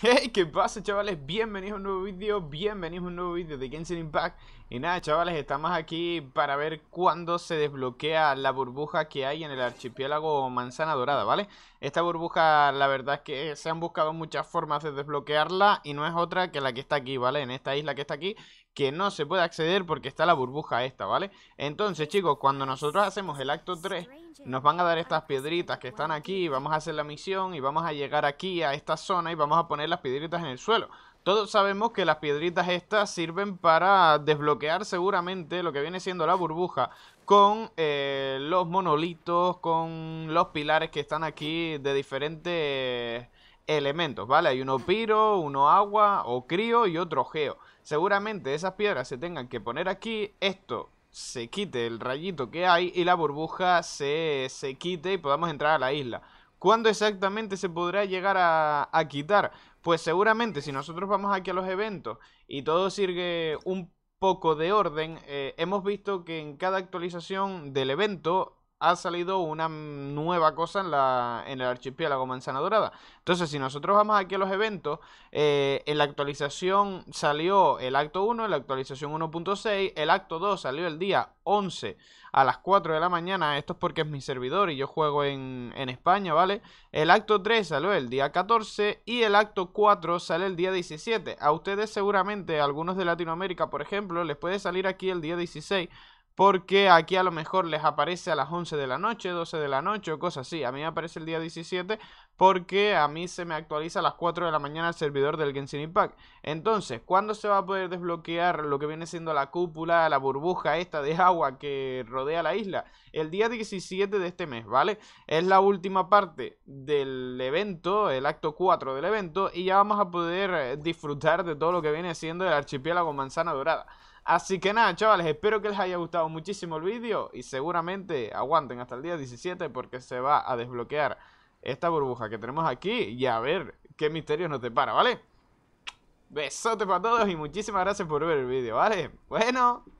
Hey, ¿qué pasa chavales? Bienvenidos a un nuevo vídeo, bienvenidos a un nuevo vídeo de Genshin Impact Y nada chavales, estamos aquí para ver cuándo se desbloquea la burbuja que hay en el archipiélago Manzana Dorada, ¿vale? Esta burbuja, la verdad es que se han buscado muchas formas de desbloquearla y no es otra que la que está aquí, ¿vale? En esta isla que está aquí, que no se puede acceder porque está la burbuja esta, ¿vale? Entonces, chicos, cuando nosotros hacemos el acto 3, nos van a dar estas piedritas que están aquí, vamos a hacer la misión y vamos a llegar aquí a esta zona y vamos a poner las piedritas en el suelo. Todos sabemos que las piedritas estas sirven para desbloquear seguramente lo que viene siendo la burbuja con eh, los monolitos, con los pilares que están aquí de diferentes elementos, ¿vale? Hay uno piro, uno agua o crío y otro geo. Seguramente esas piedras se tengan que poner aquí, esto se quite el rayito que hay y la burbuja se, se quite y podamos entrar a la isla. ¿Cuándo exactamente se podrá llegar a, a quitar? Pues seguramente si nosotros vamos aquí a los eventos y todo sirve un poco de orden, eh, hemos visto que en cada actualización del evento ha salido una nueva cosa en, la, en el archipiélago Manzana Dorada. Entonces, si nosotros vamos aquí a los eventos, eh, en la actualización salió el acto 1, en la actualización 1.6, el acto 2 salió el día 11 a las 4 de la mañana, esto es porque es mi servidor y yo juego en, en España, ¿vale? El acto 3 salió el día 14 y el acto 4 sale el día 17. A ustedes seguramente, a algunos de Latinoamérica, por ejemplo, les puede salir aquí el día 16 porque aquí a lo mejor les aparece a las 11 de la noche, 12 de la noche o cosas así. A mí me aparece el día 17 porque a mí se me actualiza a las 4 de la mañana el servidor del Genshin Impact. Entonces, ¿cuándo se va a poder desbloquear lo que viene siendo la cúpula, la burbuja esta de agua que rodea la isla? El día 17 de este mes, ¿vale? Es la última parte del evento, el acto 4 del evento, y ya vamos a poder eh, disfrutar de todo lo que viene siendo el archipiélago Manzana Dorada. Así que nada, chavales, espero que les haya gustado muchísimo el vídeo y seguramente aguanten hasta el día 17 porque se va a desbloquear esta burbuja que tenemos aquí y a ver qué misterio nos depara, ¿vale? Besote para todos y muchísimas gracias por ver el vídeo, ¿vale? Bueno,